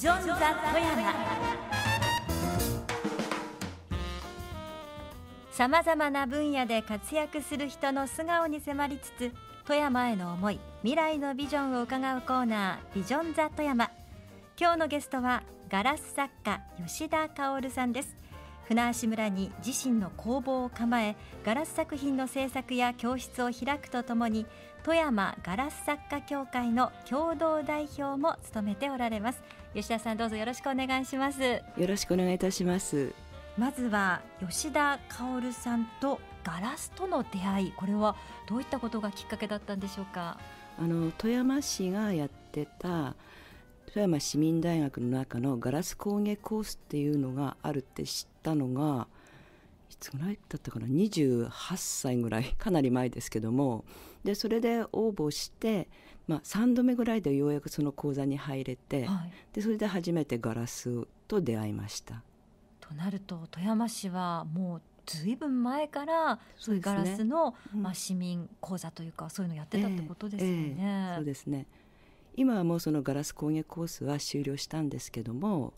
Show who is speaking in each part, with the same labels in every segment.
Speaker 1: ジョン・ザ・富山さまざまな分野で活躍する人の素顔に迫りつつ富山への思い未来のビジョンを伺うコーナー「ビジョン・ザ・富山」今日のゲストはガラス作家吉田薫さんです船橋村に自身の工房を構えガラス作品の制作や教室を開くとともに富山ガラス作家協会の共同代表も務めておられます吉田さんどうぞよろしくお願いしますよろしくお願いい
Speaker 2: たします
Speaker 1: まずは吉田薫さんとガラスとの出会いこれはどういったことがきっかけだったんでしょうかあの富山市
Speaker 2: がやってた富山市民大学の中のガラス工芸コースっていうのがあるって知ったのがいつぐらいだったかな28歳ぐらいかなり前ですけどもでそれで応募して、まあ、3度目ぐらいでようやくその講座に入れて、はい、でそれで初めてガラスと出会いま
Speaker 1: した。となると富山市はもうずいぶん前からそういうガラスの、ねうん、まあ、市民講座というかそういうのやってたってことですよね。え
Speaker 2: ーえー、そうですね今はもうそのガラス工芸コースは終了したんですけども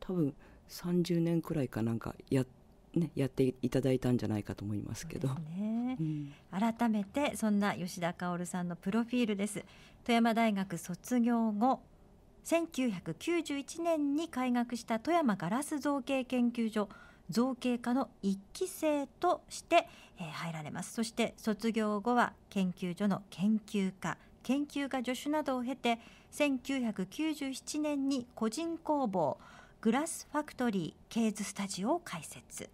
Speaker 2: 多分30年くらいかなんかやっね、やっていただいたんじゃないかと思いますけど、
Speaker 1: ねうん、改めてそんな吉田薫さんのプロフィールです富山大学卒業後1991年に開学した富山ガラス造形研究所造形科の1期生として、え入られますそして卒業後は研究所の研究科研究科助手などを経て1997年に個人工房グラスファクトリーケーズスタジオを開設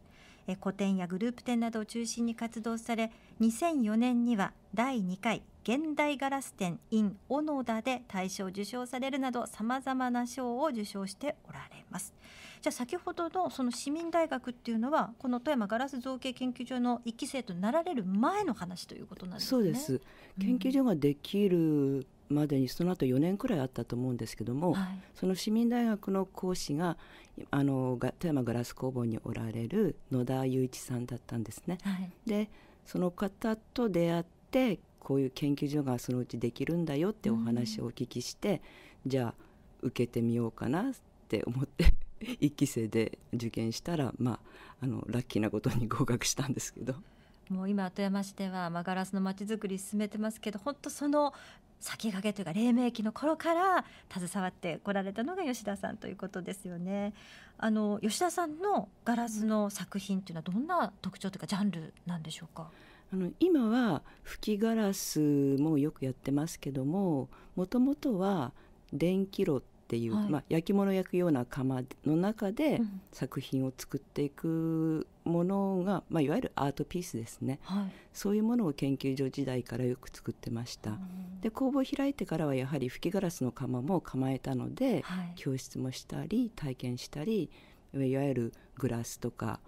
Speaker 1: え個展やグループ展などを中心に活動され2004年には第2回現代ガラス展 in 小野田で大賞を受賞されるなどさまざまな賞を受賞しておられます。じゃあ先ほどのその市民大学っていうのはこの富山ガラス造形研究所の1期生となられる前の話ということなんですね。そうです
Speaker 2: 研究所ができるまでにその後4年くらいあったと思うんですけども、はい、その市民大学の講師があの富山ガラス工房におられる野田雄一さんだったんですね。はい、でその方と出会ってこういう研究所がそのうちできるんだよってお話をお聞きして、うん、じゃあ受けてみようかなって思って1 期生で受験したら、まあ、あのラッキーなことに合格したんですけど。
Speaker 1: もう今富山市では、まあ、ガラスのまちづくり進めてますけど本当その先駆けというか黎明期の頃から携わってこられたのが吉田さんということですよね。あの吉田さんのガラスの作品というのはどんな特徴というかジャンルなんでしょうか
Speaker 2: あの今は吹きガラスもよくやってますけどももともとは電気炉っっていう、はい、まあ、焼き物焼くような窯の中で作品を作っていくものが、まあ、いわゆるアートピースですね、はい、そういうものを研究所時代からよく作ってました、うん、で工房開いてからはやはり吹きガラスの窯も構えたので、はい、教室もしたり体験したりいわゆるグラスとか、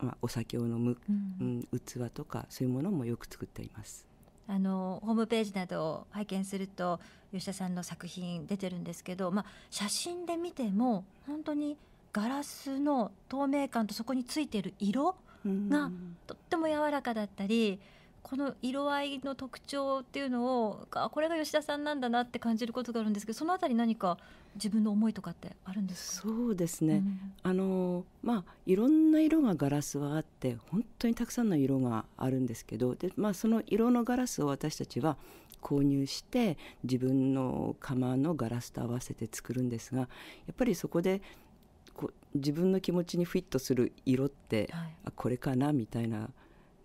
Speaker 2: まあ、お酒を飲む、うん、器とかそういうものもよく作っています。
Speaker 1: あのホームページなどを拝見すると吉田さんの作品出てるんですけど、まあ、写真で見ても本当にガラスの透明感とそこについている色がとっても柔らかだったり、この色合いの特徴っていうのをあこれが吉田さんなんだなって感じることがあるんですけどそのあたり何か自分の思いとかってあるんですかそう
Speaker 2: ですね、うん、あのまあいろんな色がガラスはあって本当にたくさんの色があるんですけどで、まあ、その色のガラスを私たちは購入して自分の釜のガラスと合わせて作るんですがやっぱりそこでこ自分の気持ちにフィットする色って、はい、あこれかなみたいな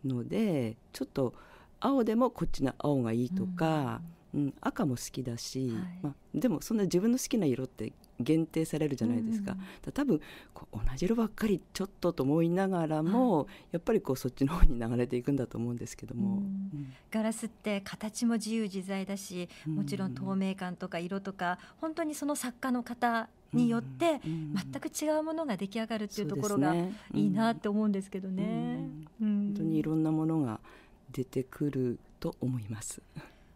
Speaker 2: のでちょっと青でもこっちの青がいいとか、うん、うん、赤も好きだし、はい、までもそんな自分の好きな色って限定されるじゃないですかうん、だ多分こう同じ色ばっかりちょっとと思いながらも、はい、やっぱりこうそっちの方に流れていくんだと思うんですけども、う
Speaker 1: ん、ガラスって形も自由自在だしもちろん透明感とか色とか、うん、本当にその作家の方によって全く違うものが出来上がるっていうところがいいなって思うんですけどね。本当にい
Speaker 2: ろんなものが出てくると思います。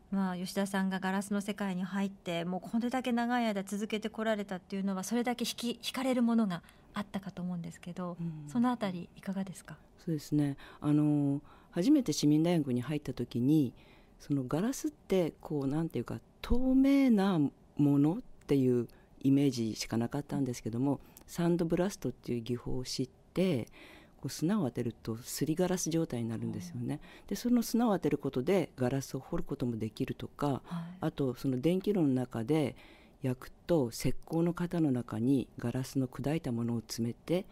Speaker 1: まあ、吉田さんがガラスの世界に入ってもうこれだけ長い間続けてこられたっていうのはそれだけ引き引かれるものがあったかと思うんですけど、うん、そのあたりいかがですか
Speaker 2: そうですねあの初めて市民大学に入った時にそのガラスってこうなんていうか透明なものっていうイメージしかなかったんですけどもサンドブラストっていう技法を知ってこう砂を当てるとすりガラス状態になるんですよね。でその砂を当てることでガラスを掘ることもできるとか、はい、あとその電気炉の中で焼くと石膏の型の中にガラスの砕いたものを詰めて、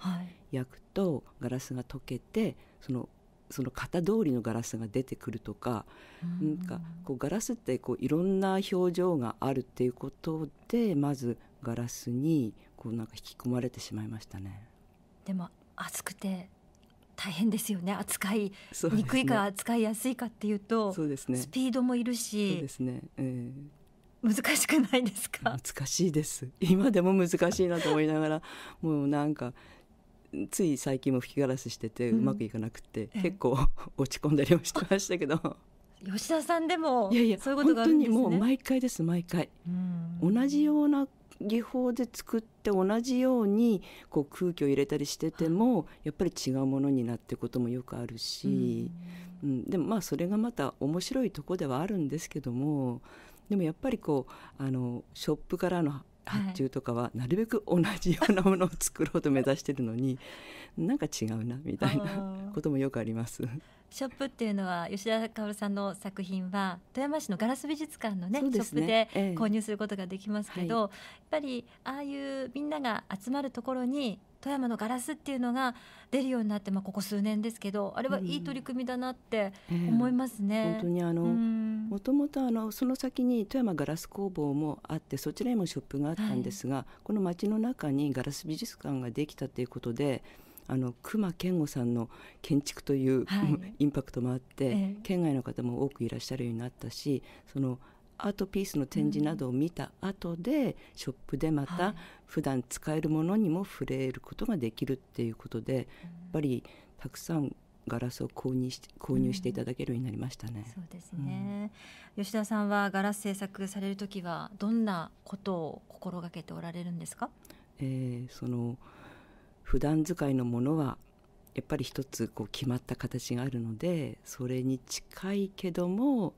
Speaker 2: 焼くとガラスが溶けてそのその型通りのガラスが出てくるとか,、なんかこうガラスってこういろんな表情があるっていうことでまずガラスにこうなんか引き込まれてしまいましたね。
Speaker 1: でも暑くて大変ですよね扱いにくいか扱いやすいかっていうとそうです、ね、スピードもいるしそうで
Speaker 2: すね、ねえ
Speaker 1: ー、難しくないです
Speaker 2: か難しいです今でも難しいなと思いながら もうなんかつい最近も吹きガラスしててうまくいかなくて、うん、結構 落ち込んだりもしてましたけど。
Speaker 1: 吉田さんでもいやいやそういうことがあるんです、ね、もう毎
Speaker 2: 回です毎回、うん、同じような技法で作って同じようにこう空気を入れたりしててもやっぱり違うものになってこともよくあるし、うん、うん、でもまあそれがまた面白いとこではあるんですけどもでもやっぱりこうあのショップからの発注とかはなるべく同じようなものを作ろうと目指してるのに、なんか違うなみたいなこともよくあります。
Speaker 1: ショップっていうのは吉田薫さんの作品は富山市のガラス美術館のね、ね、ショップで購入することができますけど、ええはい、やっぱりああいうみんなが集まるところに富山のガラスっていうのが出るようになって、まあ、ここ数年ですけどあれはいい取り組みだなって思いますね。うんえ本当
Speaker 2: にあの、うんもともとその先に富山ガラス工房もあってそちらにもショップがあったんですが、はい、この町の中にガラス美術館ができたということであの熊健吾さんの建築という、はい、インパクトもあって、ええ、県外の方も多くいらっしゃるようになったしそのアートピースの展示などを見た後で、うん、ショップでまた普段使えるものにも触れることができるっていうことで、はい、やっぱりたくさんガラスを購入し購入していただけるようになりましたね。うん、そうです
Speaker 1: ね、うん、吉田さんはガラス製作される時はどんなことを心がけておられるんですか？
Speaker 2: えー、その普段使いのものはやっぱり一つこう決まった形があるのでそれに近いけども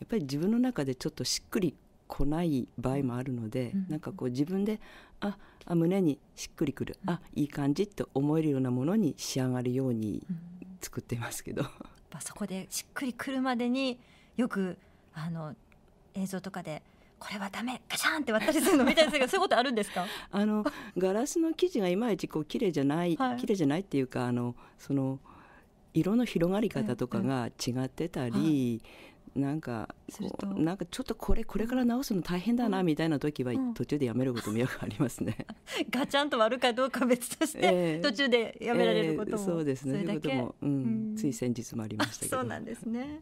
Speaker 2: やっぱり自分の中でちょっとしっくり来ない場合もあるので、うん、なんかこう自分でああ胸にしっくりくる、あいい感じって思えるようなものに仕上がるように作ってますけど。ま
Speaker 1: あ、そこでしっくりくるまでによくあの映像とかでこれはダメガシャンって割ったりするのみたいな そういうことあるんですか
Speaker 2: あのガラスの生地がいまいちこう綺麗じゃない、はい、綺麗じゃないっていうかあのその色の広がり方とかが違ってたり、なんかなんかちょっとこれこれから直すの大変だなみたいな時は、途中でやめることもよくありますね。
Speaker 1: ガチャンと割るかどうか別として、途中でやめられることも、えーえー、そうですね。それうん、つい
Speaker 2: 先日もありましたそう
Speaker 1: なんですね。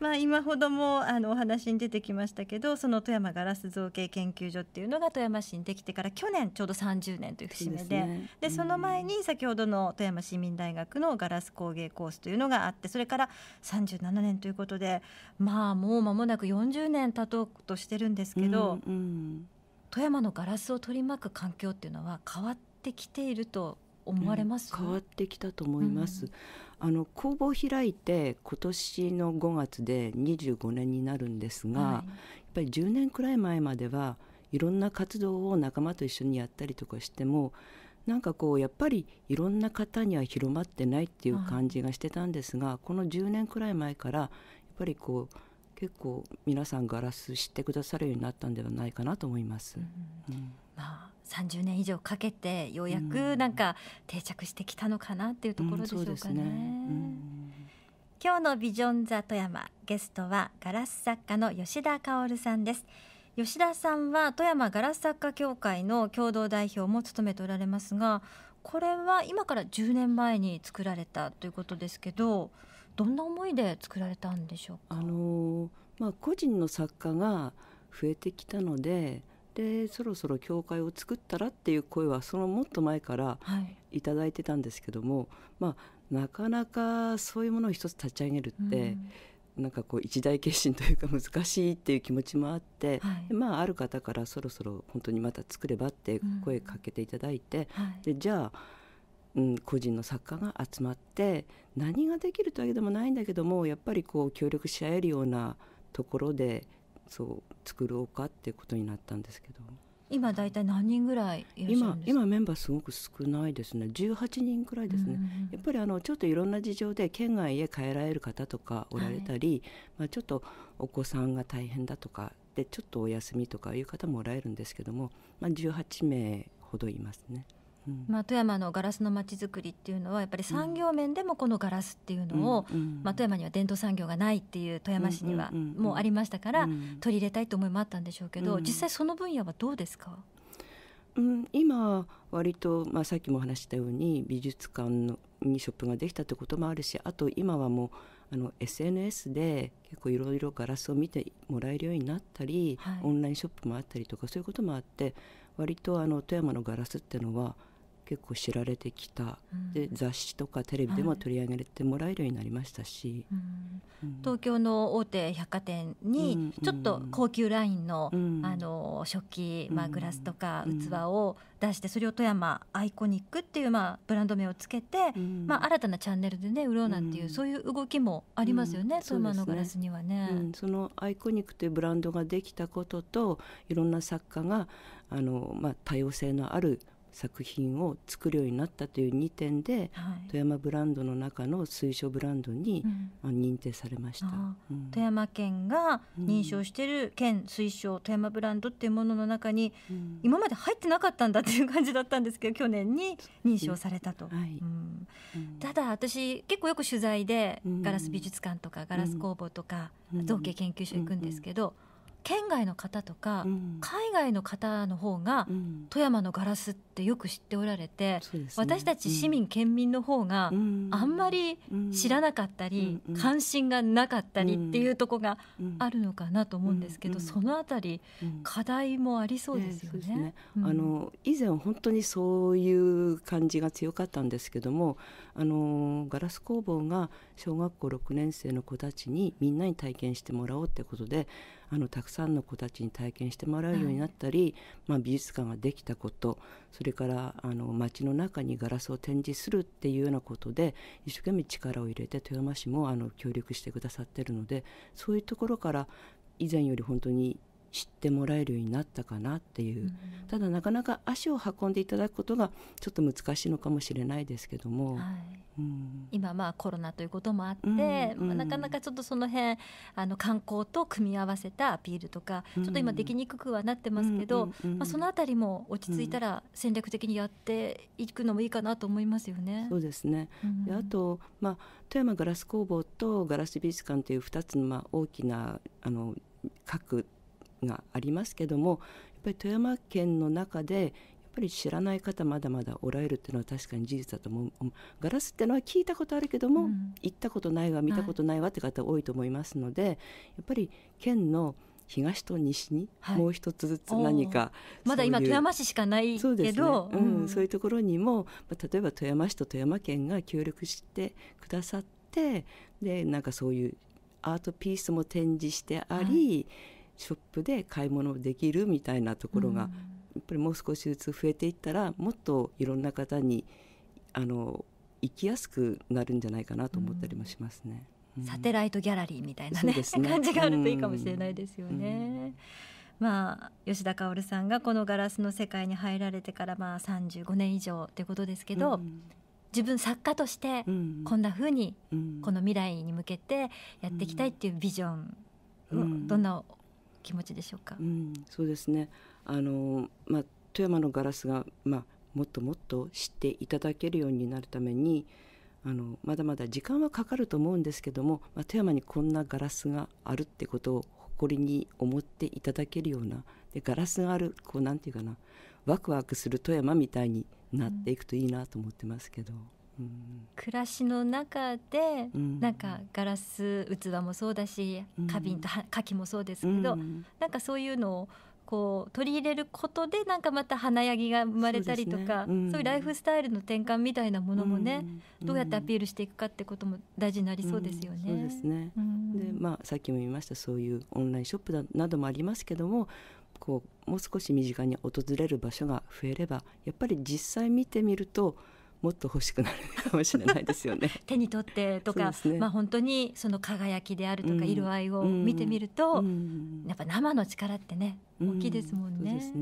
Speaker 1: まあ今ほどもあのお話に出てきましたけど、その富山ガラス造形研究所っていうのが富山市にできてから去年ちょうど30年という節目で、で、ねで、その前に先ほどの富山市民大学のガラス工芸コースというのがあって、それから37年ということで、まあまあもう間もなく40年経とうとしてるんですけど、うんうん、富山のガラスを取り巻く環境っていうのは変わってきていると思われます、うん、変わってきたと思います、うん、あの工房開いて今
Speaker 2: 年の5月で25年になるんですが、はい、やっぱり10年くらい前まではいろんな活動を仲間と一緒にやったりとかしてもなんかこうやっぱりいろんな方には広まってないっていう感じがしてたんですが、はい、この10年くらい前からぱりこう結構皆さんガラス知ってくださるようになったんではないかなと思います。うんうん、
Speaker 1: まあ三十年以上かけてようやくなんか定着してきたのかなっていうところでしょうかね。う
Speaker 2: ん、ね
Speaker 1: 今日のビジョンザ富山ゲストはガラス作家の吉田薫さんです。吉田さんは富山ガラス作家協会の共同代表も務めておられますが、これは今から十年前に作られたということですけど、どんな思いで作られたんでしょ
Speaker 2: うかあの、まあ、個人の作家が増えてきたのででそろそろ教会を作ったらっていう声はそのもっと前から頂いてたんですけども、はい、まあ、なかなかそういうものを一つ立ち上げるって、うん、なんかこう一大決心というか難しいっていう気持ちもあって、はい、まあ、ある方からそろそろ本当にまた作ればって声かけていただいて、うんはい、でじゃあうん、個人の作家が集まって何ができるというわけでもないんだけどもやっぱりこう協力し合えるようなところでそう作ろうかっていうことになったんですけど
Speaker 1: 今大体何人ぐらい今
Speaker 2: 今メンバーすごく少ないですね18人くらいですね、やっぱりあのちょっといろんな事情で県外へ帰られる方とかおられたり、はい、まあ、ちょっとお子さんが大変だとかでちょっとお休みとかいう方もおられるんですけども、まあ、18名ほどいますね。
Speaker 1: まあ、富山のガラスのまちづくりっていうのはやっぱり産業面でもこのガラスっていうのを、まあ、富山には伝統産業がないっていう富山市にはもうありましたから取り入れたいと思いもあったんでしょうけど、実際その分野はどうですか、
Speaker 2: うん、今割と、まあ、さっきも話したように美術館のにショップができたってこともあるしあと今はもうあの SNS で結構いろいろガラスを見てもらえるようになったり、はい、オンラインショップもあったりとかそういうこともあって割とあの富山のガラスっていうのは結構知られてきた、うん、で雑誌とかテレビでも取り上げてもらえるようになりましたし、はい
Speaker 1: うん、東京の大手百貨店にちょっと高級ラインのうん、あの食器、まあ、グラスとか器を出して、それを富山アイコニックっていう、まあ、ブランド名をつけて、まあ、新たなチャンネルで、ね、売ろうなんていう、そういう動きもありますよね、富山、ね、のガラスに
Speaker 2: はね、そのアイコニックというブランドができたことといろんな作家があの、まあ、多様性のある作品を作るようになったという2点で、はい、富山ブランドの中の推奨ブランドに、うん、認定されました、うん、
Speaker 1: 富山県が認証している県推奨富山ブランドっていうものの中に、うん、今まで入ってなかったんだっていう感じだったんですけど去年に認証されたと、はい、ただ私結構よく取材でガラス美術館とかガラス工房とか造形研究所行くんですけど、県外の方とか、うん、海外の方の方が、うん、富山のガラスってよく知っておられて、ね、私たち市民、県民の方が、あんまり知らなかったり、関心がなかったりっていうとこがあるのかなと思うんですけど、そのあたり、課題もありそうですよね。ねねあの
Speaker 2: 以前本当にそういう感じが強かったんですけどもあのガラス工房が小学校6年生の子たちにみんなに体験してもらおうってことであのたくさんの子たちに体験してもらうようになったり、はい、まあ、美術館ができたことそれからあの街の中にガラスを展示するっていうようなことで一生懸命力を入れて富山市もあの協力してくださってるのでそういうところから以前より本当に知ってもらえるようになったかなっていう、ただなかなか足を運んでいただくことがちょっと難しいのかもしれないですけども、はいう
Speaker 1: ん、今まあコロナということもあって、うんなかなかちょっとその辺あの観光と組み合わせたアピールとか、ちょっと今できにくくはなってますけど、うんまあ、そのあたりも落ち着いたら戦略的にやっていくのもいいかなと思いますよね。そう
Speaker 2: ですね、であと、まあ、富山ガラス工房とガラス美術館という2つのまあ大きなあの各がありますけどもやっぱり富山県の中でやっぱり知らない方まだまだおられるっていうのは確かに事実だと思うガラスってのは聞いたことあるけども、うん、行ったことないわ見たことないわって方多いと思いますので、はい、やっぱり県の東と西にもう一つずつ何か、はい、まだ今富山市し
Speaker 1: かないけど、ね、うん、うん、そ
Speaker 2: ういうところにも、例えば富山市と富山県が協力してくださってでなんかそういうアートピースも展示してあり、はいショップで買い物できるみたいなところが、やっぱりもう少しずつ増えていったらもっといろんな方にあの行きやすくなるんじゃないかなと思ったりもしますね。うん、サ
Speaker 1: テライトギャラリーみたいなね、ね、感じがあるといいかもしれないですよね。まあ、吉田薫さんがこのガラスの世界に入られてからまあ35年以上ってことですけど、うん、自分作家としてこんなふうにこの未来に向けてやっていきたいっていうビジョン、うん、どんな気持ちでしょうか、うん、
Speaker 2: そうですねあの、まあ、富山のガラスが、まあ、もっともっと知っていただけるようになるためにあのまだまだ時間はかかると思うんですけども、まあ、富山にこんなガラスがあるってことを誇りに思っていただけるようなでガラスがあるこうなんていうかなワクワクする富山みたいになっていくといいなと思ってますけど。うん
Speaker 1: 暮らしの中で、うん、なんかガラス器もそうだし、うん、花瓶と花器もそうですけど、うん、なんかそういうのをこう取り入れることでなんかまた華やぎが生まれたりとかそう、ねうん、ういうライフスタイルの転換みたいなものもね、うん、どうやってアピールしていくかってことも大事になりそうですよね。うん、そうですね、でま
Speaker 2: あ、さっきも言いましたそういうオンラインショップなどもありますけどもこうもう少し身近に訪れる場所が増えればやっぱり実際見てみるともっと欲しくなるかもしれないですよね
Speaker 1: 手に取ってとか、ね、まあ、本当にその輝きであるとか色合いを見てみると、やっぱ生の力ってね大きいですもんね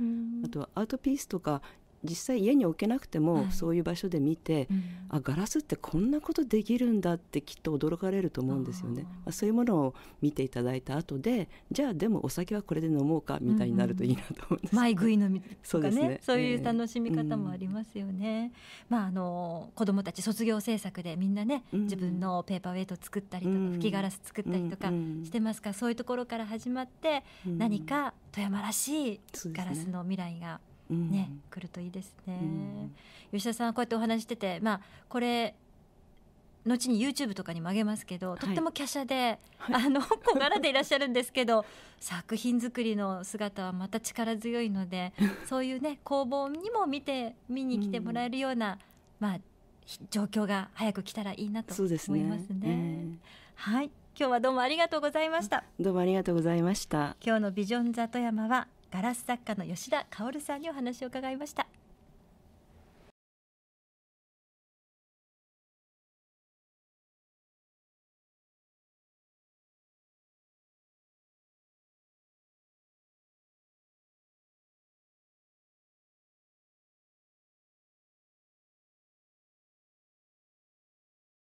Speaker 1: うん、
Speaker 2: ねあとはアートピースとか実際家に置けなくてもそういう場所で見て、うん、あガラスってこんなことできるんだってきっと驚かれると思うんですよね、まあ、そういうものを見ていただいた後でじゃあでもお酒はこれで飲もうかみたいになるといいなと思います、うん、前食い飲みとかねそうですねそういう楽しみ方も
Speaker 1: ありますよね、えーうん、まああの子供たち卒業制作でみんなね、自分のペーパーウェイト作ったりとか、吹きガラス作ったりとかしてますから、そういうところから始まって、何か富山らしいガラスの未来が、ねね、うん、来るといいですね、うん、吉田さんこうやってお話しててまあこれ後に YouTube とかに曲げますけど、とっても華奢で、はい、あの小柄でいらっしゃるんですけど 作品作りの姿はまた力強いので そういうね工房にも見て見に来てもらえるような、うん、まあ状況が早く来たらいいなと思いますね。すねえー、はい今日はどうもありがとうございました。
Speaker 2: どうもありがとうございました。
Speaker 1: 今日のビジョン里山はガラス作家の吉田薫さんにお話を伺いました。